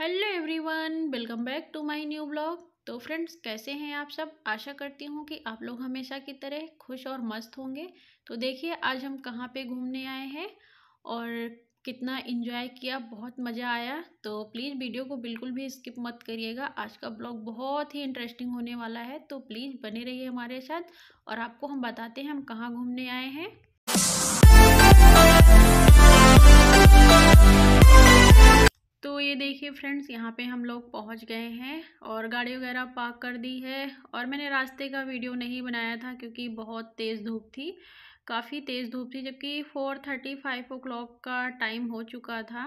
hello everyone welcome back to my new blog तो friends कैसे हैं आप सब आशा करती हूँ कि आप लोग हमेशा की तरह खुश और मस्त होंगे तो देखिए आज हम कहाँ पे घूमने आए हैं और कितना इन्जॉय किया बहुत मज़ा आया तो प्लीज़ वीडियो को बिल्कुल भी स्किप मत करिएगा आज का ब्लॉग बहुत ही इंटरेस्टिंग होने वाला है तो प्लीज़ बने रहिए हमारे साथ और आपको हम बताते हैं हम कहाँ घूमने आए हैं तो ये देखिए फ्रेंड्स यहाँ पे हम लोग पहुँच गए हैं और गाड़ी वगैरह पार्क कर दी है और मैंने रास्ते का वीडियो नहीं बनाया था क्योंकि बहुत तेज़ धूप थी काफ़ी तेज़ धूप थी जबकि four thirty five o'clock का टाइम हो चुका था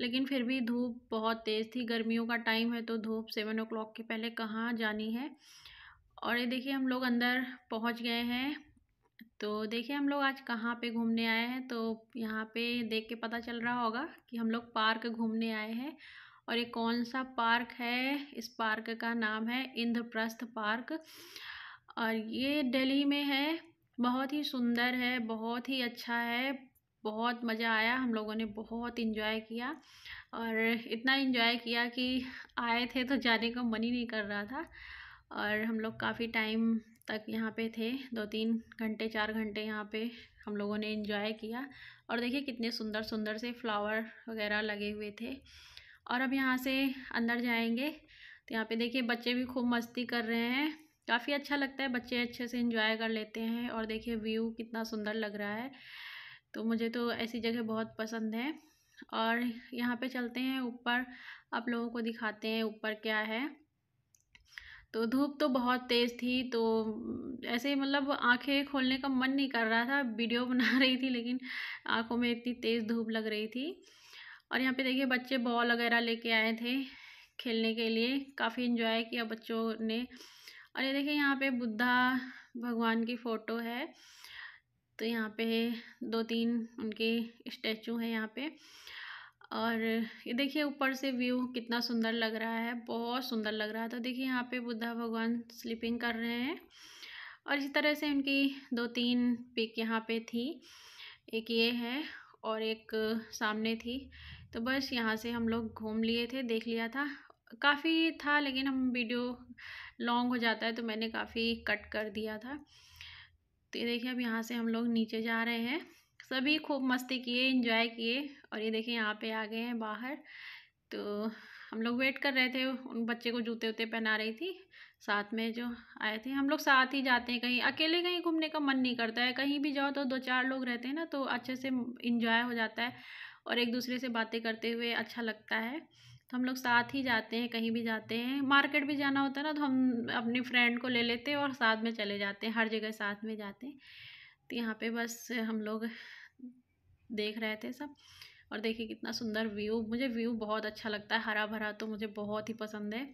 लेकिन फिर भी धूप बहुत तेज़ थी गर्मियों का टाइम है तो धूप सेवन ओ क्लॉक के पहले कहाँ जानी है और ये देखिए हम लोग अंदर पहुँच गए हैं तो देखिए हम लोग आज कहाँ पे घूमने आए हैं तो यहाँ पे देख के पता चल रहा होगा कि हम लोग पार्क घूमने आए हैं और ये कौन सा पार्क है इस पार्क का नाम है इंद्रप्रस्थ पार्क और ये दिल्ली में है बहुत ही सुंदर है बहुत ही अच्छा है बहुत मज़ा आया हम लोगों ने बहुत इन्जॉय किया और इतना इन्जॉय किया कि आए थे तो जाने का मन ही नहीं कर रहा था और हम लोग काफ़ी टाइम तक यहाँ पे थे दो तीन घंटे चार घंटे यहाँ पे हम लोगों ने इन्जॉय किया और देखिए कितने सुंदर सुंदर से फ्लावर वगैरह लगे हुए थे और अब यहाँ से अंदर जाएंगे तो यहाँ पे देखिए बच्चे भी खूब मस्ती कर रहे हैं काफ़ी अच्छा लगता है बच्चे अच्छे से इन्जॉय कर लेते हैं और देखिए व्यू कितना सुंदर लग रहा है तो मुझे तो ऐसी जगह बहुत पसंद है और यहाँ पे चलते हैं ऊपर आप लोगों को दिखाते हैं ऊपर क्या है तो धूप तो बहुत तेज़ थी तो ऐसे मतलब आंखें खोलने का मन नहीं कर रहा था वीडियो बना रही थी लेकिन आंखों में इतनी तेज़ धूप लग रही थी और यहाँ पे देखिए बच्चे बॉल वगैरह लेके आए थे खेलने के लिए काफ़ी इन्जॉय किया बच्चों ने और ये देखिए यहाँ पे बुद्धा भगवान की फ़ोटो है तो यहाँ पे दो तीन उनके स्टैचू हैं यहाँ पे और ये देखिए ऊपर से व्यू कितना सुंदर लग रहा है बहुत सुंदर लग रहा था देखिए यहाँ पे बुद्धा भगवान स्लीपिंग कर रहे हैं और इसी तरह से उनकी दो तीन पिक यहाँ पे थी एक ये है और एक सामने थी तो बस यहाँ से हम लोग घूम लिए थे देख लिया था काफ़ी था लेकिन हम वीडियो लॉन्ग हो जाता है तो मैंने काफ़ी कट कर दिया था तो ये देखिए अब यहाँ से हम लोग नीचे जा रहे हैं सभी खूब मस्ती किए इंजॉय किए और ये देखें यहाँ पे आ गए हैं बाहर तो हम लोग वेट कर रहे थे उन बच्चे को जूते उते पहना रही थी साथ में जो आए थे हम लोग साथ ही जाते हैं कहीं अकेले कहीं घूमने का मन नहीं करता है कहीं भी जाओ तो दो चार लोग रहते हैं ना तो अच्छे से इंजॉय हो जाता है और एक दूसरे से बातें करते हुए अच्छा लगता है तो हम लोग साथ ही जाते हैं कहीं भी जाते हैं मार्केट भी जाना होता है ना तो हम अपनी फ्रेंड को ले लेते हैं और साथ में चले जाते हैं हर जगह साथ में जाते हैं तो यहाँ पे बस हम लोग देख रहे थे सब और देखिए कितना सुंदर व्यू मुझे व्यू बहुत अच्छा लगता है हरा भरा तो मुझे बहुत ही पसंद है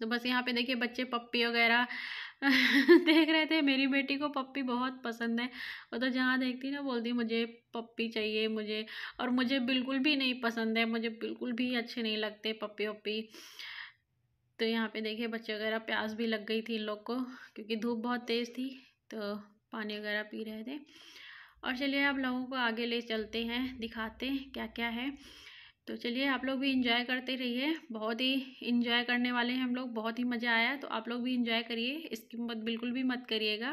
तो बस यहाँ पे देखिए बच्चे पप्पी वगैरह देख रहे थे मेरी बेटी को पप्पी बहुत पसंद है वो तो जहाँ देखती ना बोलती मुझे पप्पी चाहिए मुझे और मुझे बिल्कुल भी नहीं पसंद है मुझे बिल्कुल भी अच्छे नहीं लगते पप्पी वप्पी तो यहाँ पे देखिए बच्चे वगैरह प्यास भी लग गई थी इन लोग को क्योंकि धूप बहुत तेज़ थी तो पानी वगैरह पी रहे थे और चलिए आप लोगों को आगे ले चलते हैं दिखाते हैं क्या क्या है तो चलिए आप लोग भी इंजॉय करते रहिए बहुत ही इंजॉय करने वाले हैं हम लोग बहुत ही मज़ा आया तो आप लोग भी इंजॉय करिए इसकी मत बिल्कुल भी मत करिएगा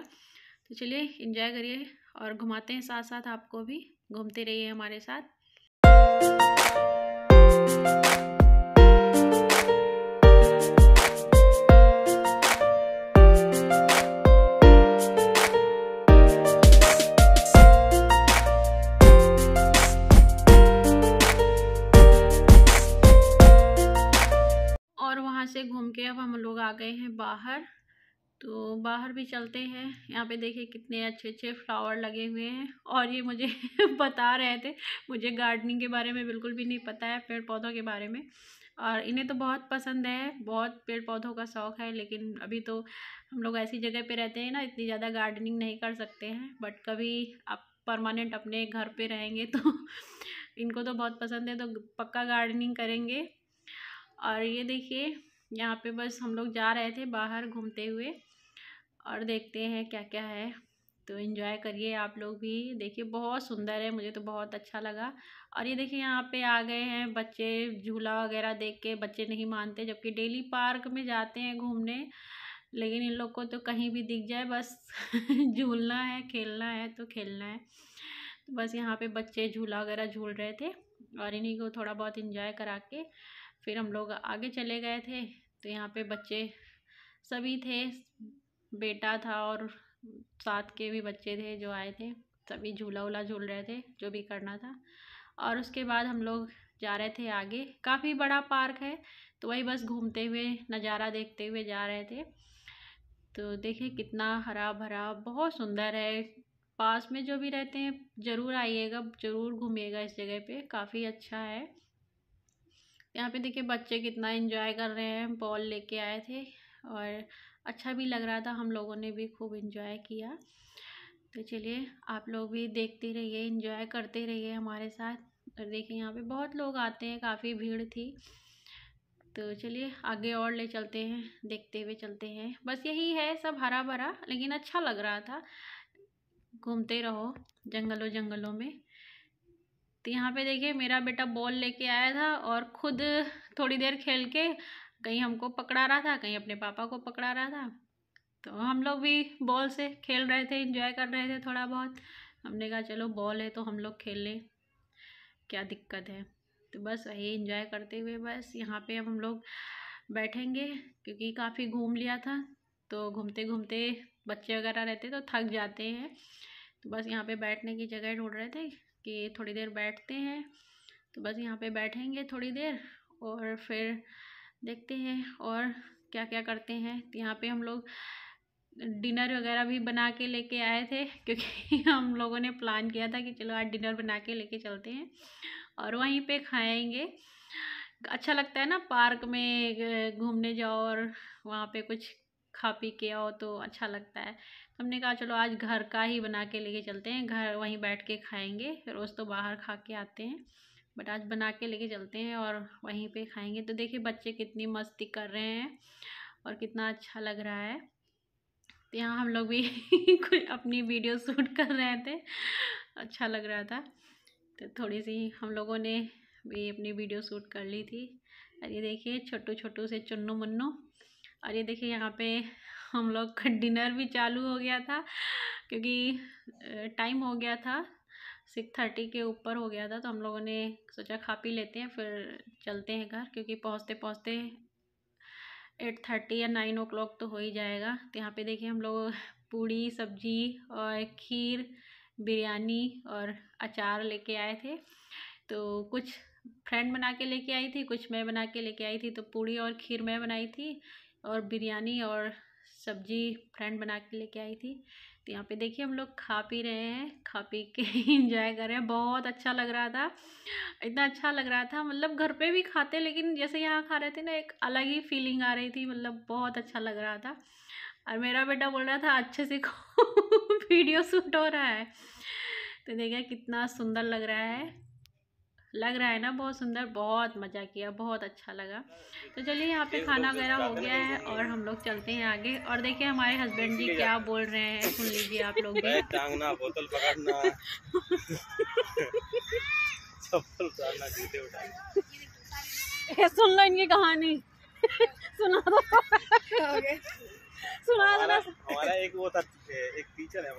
तो चलिए इंजॉय करिए और घुमाते हैं साथ साथ आपको भी घूमते रहिए हमारे साथ घूम के अब हम लोग आ गए हैं बाहर तो बाहर भी चलते हैं यहाँ पे देखिए कितने अच्छे अच्छे फ्लावर लगे हुए हैं और ये मुझे बता रहे थे मुझे गार्डनिंग के बारे में बिल्कुल भी नहीं पता है पेड़ पौधों के बारे में और इन्हें तो बहुत पसंद है बहुत पेड़ पौधों का शौक़ है लेकिन अभी तो हम लोग ऐसी जगह पर रहते हैं ना इतनी ज़्यादा गार्डनिंग नहीं कर सकते हैं बट कभी आप परमानेंट अपने घर पे रहेंगे तो इनको तो बहुत पसंद है तो पक्का गार्डनिंग करेंगे और ये देखिए यहाँ पे बस हम लोग जा रहे थे बाहर घूमते हुए और देखते हैं क्या क्या है तो इन्जॉय करिए आप लोग भी देखिए बहुत सुंदर है मुझे तो बहुत अच्छा लगा और ये देखिए यहाँ पे आ गए हैं बच्चे झूला वगैरह देख के बच्चे नहीं मानते जबकि डेली पार्क में जाते हैं घूमने लेकिन इन लोग को तो कहीं भी दिख जाए बस झूलना है खेलना है तो खेलना है तो बस यहाँ पे बच्चे झूला वगैरह झूल रहे थे और इन्हीं को थोड़ा बहुत इंजॉय करा के फिर हम लोग आगे चले गए थे तो यहाँ पे बच्चे सभी थे बेटा था और साथ के भी बच्चे थे जो आए थे सभी झूला उला झूल रहे थे जो भी करना था और उसके बाद हम लोग जा रहे थे आगे काफ़ी बड़ा पार्क है तो वही बस घूमते हुए नज़ारा देखते हुए जा रहे थे तो देखिए कितना हरा भरा बहुत सुंदर है पास में जो भी रहते हैं ज़रूर आइएगा ज़रूर घूमिएगा इस जगह पे काफ़ी अच्छा है यहाँ पे देखिए बच्चे कितना एंजॉय कर रहे हैं बॉल लेके आए थे और अच्छा भी लग रहा था हम लोगों ने भी खूब इंजॉय किया तो चलिए आप लोग भी देखते रहिए इंजॉय करते रहिए हमारे साथ और देखिए यहाँ पे बहुत लोग आते हैं काफ़ी भीड़ थी तो चलिए आगे और ले चलते हैं देखते हुए चलते हैं बस यही है सब हरा भरा लेकिन अच्छा लग रहा था घूमते रहो जंगलों जंगलों में तो यहाँ पे देखिए मेरा बेटा बॉल लेके आया था और खुद थोड़ी देर खेल के कहीं हमको पकड़ा रहा था कहीं अपने पापा को पकड़ा रहा था तो हम लोग भी बॉल से खेल रहे थे इंजॉय कर रहे थे थोड़ा बहुत हमने कहा चलो बॉल है तो हम लोग खेल लें क्या दिक्कत है तो बस वही इंजॉय करते हुए बस यहाँ पे हम लोग बैठेंगे क्योंकि काफ़ी घूम लिया था तो घूमते घूमते बच्चे वगैरह रहते तो थक जाते हैं तो बस यहाँ पे बैठने की जगह ढूंढ रहे थे कि थोड़ी देर बैठते हैं तो बस यहाँ पे बैठेंगे थोड़ी देर और फिर देखते हैं और क्या क्या करते हैं तो यहाँ पे हम लोग डिनर वगैरह भी बना के लेके आए थे क्योंकि हम लोगों ने प्लान किया था कि चलो आज डिनर बना के लेके चलते हैं और वहीं पे खाएंगे अच्छा लगता है ना पार्क में घूमने जाओ और वहाँ पे कुछ खा पी के आओ तो अच्छा लगता है तो हमने कहा चलो आज घर का ही बना के लेके चलते हैं घर वहीं बैठ के खाएंगे रोज़ तो बाहर खा के आते हैं बट आज बना के लेके चलते हैं और वहीं पे खाएंगे तो देखिए बच्चे कितनी मस्ती कर रहे हैं और कितना अच्छा लग रहा है तो यहाँ हम लोग भी कोई अपनी वीडियो शूट कर रहे थे अच्छा लग रहा था तो थोड़ी सी हम लोगों ने भी अपनी वीडियो शूट कर ली थी अरे देखिए छोटू छोटू से चुन्नू मुन्नू और ये देखिए यहाँ पे हम लोग का डिनर भी चालू हो गया था क्योंकि टाइम हो गया था सिक्स थर्टी के ऊपर हो गया था तो हम लोगों ने सोचा खा पी लेते हैं फिर चलते हैं घर क्योंकि पहुँचते पहुँचते एट थर्टी या नाइन ओ क्लॉक तो हो ही जाएगा तो यहाँ पे देखिए हम लोग पूड़ी सब्जी और खीर बिरयानी और अचार लेके आए थे तो कुछ फ्रेंड बना के लेके आई थी कुछ मैं बना के लेके आई थी तो पूड़ी और खीर मैं बनाई थी और बिरयानी और सब्जी फ्रेंड बना के लेके आई थी तो यहाँ पे देखिए हम लोग खा पी रहे हैं खा पी के इंजॉय कर रहे हैं बहुत अच्छा लग रहा था इतना अच्छा लग रहा था मतलब घर पे भी खाते लेकिन जैसे यहाँ खा रहे थे ना एक अलग ही फीलिंग आ रही थी मतलब बहुत अच्छा लग रहा था और मेरा बेटा बोल रहा था अच्छे से वीडियो शूट हो रहा है तो देखिए कितना सुंदर लग रहा है लग रहा है ना बहुत सुंदर बहुत मज़ा किया बहुत अच्छा लगा तो चलिए यहाँ पे खाना वगैरह हो गया है और हम लोग चलते हैं आगे और देखिए हाँ, हमारे हस्बैंड जी क्या बोल रहे हैं सुन लीजिए आप लोग टांगना बोतल पकड़ना सुन लो इनकी कहानी सुना दो सुना दो हमारा एक वो था एक टीचर है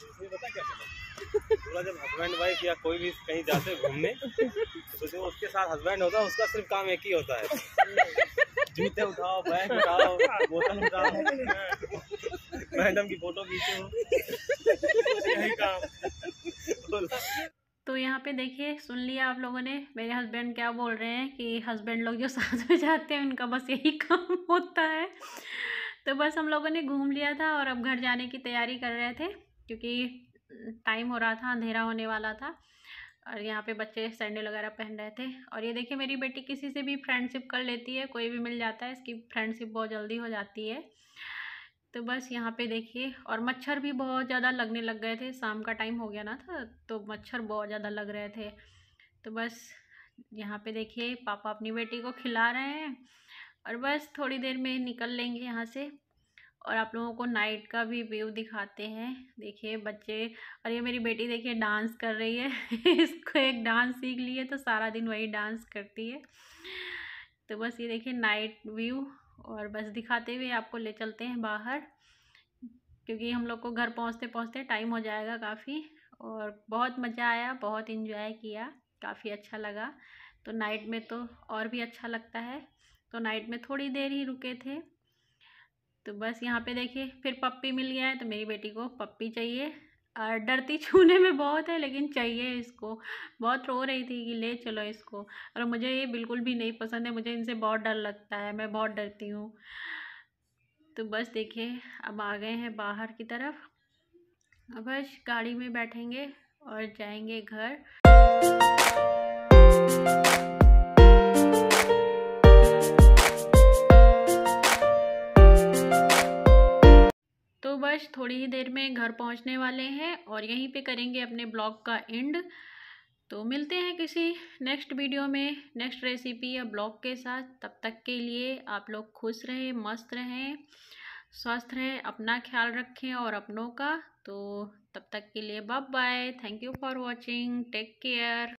जब हस्बैंड वाइफ या कोई भी कहीं जाते घूमने तो जो उसके साथ हस्बैंड होता है उसका सिर्फ काम एक ही होता है जूते उठाओ बैग उठाओ बोतल उठाओ मैडम की फोटो खींचो काम तो यहाँ पे देखिए सुन लिया आप लोगों ने मेरे हस्बैंड क्या बोल रहे हैं कि हस्बैंड लोग जो साथ में जाते हैं उनका बस यही काम होता है तो बस हम लोगों ने घूम लिया था और अब घर जाने की तैयारी कर रहे थे क्योंकि टाइम हो रहा था अंधेरा होने वाला था और यहाँ पे बच्चे सैंडल वगैरह पहन रहे थे और ये देखिए मेरी बेटी किसी से भी फ्रेंडशिप कर लेती है कोई भी मिल जाता है इसकी फ्रेंडशिप बहुत जल्दी हो जाती है तो बस यहाँ पे देखिए और मच्छर भी बहुत ज़्यादा लगने लग गए थे शाम का टाइम हो गया ना था तो मच्छर बहुत ज़्यादा लग रहे थे तो बस यहाँ पे देखिए पापा अपनी बेटी को खिला रहे हैं और बस थोड़ी देर में निकल लेंगे यहाँ से और आप लोगों को नाइट का भी व्यू दिखाते हैं देखिए बच्चे और ये मेरी बेटी देखिए डांस कर रही है इसको एक डांस सीख लिए तो सारा दिन वही डांस करती है तो बस ये देखिए नाइट व्यू और बस दिखाते हुए आपको ले चलते हैं बाहर क्योंकि हम लोग को घर पहुँचते पहुँचते टाइम हो जाएगा काफ़ी और बहुत मज़ा आया बहुत इन्जॉय किया काफ़ी अच्छा लगा तो नाइट में तो और भी अच्छा लगता है तो नाइट में थोड़ी देर ही रुके थे तो बस यहाँ पे देखिए फिर पप्पी मिल गया है तो मेरी बेटी को पप्पी चाहिए और डरती छूने में बहुत है लेकिन चाहिए इसको बहुत रो रही थी कि ले चलो इसको और मुझे ये बिल्कुल भी नहीं पसंद है मुझे इनसे बहुत डर लगता है मैं बहुत डरती हूँ तो बस देखिए अब आ गए हैं बाहर की तरफ अब बस गाड़ी में बैठेंगे और जाएंगे घर तो बस थोड़ी ही देर में घर पहुंचने वाले हैं और यहीं पे करेंगे अपने ब्लॉग का एंड तो मिलते हैं किसी नेक्स्ट वीडियो में नेक्स्ट रेसिपी या ब्लॉग के साथ तब तक के लिए आप लोग खुश रहें मस्त रहें स्वस्थ रहें अपना ख्याल रखें और अपनों का तो तब तक के लिए bye bye thank you for watching take care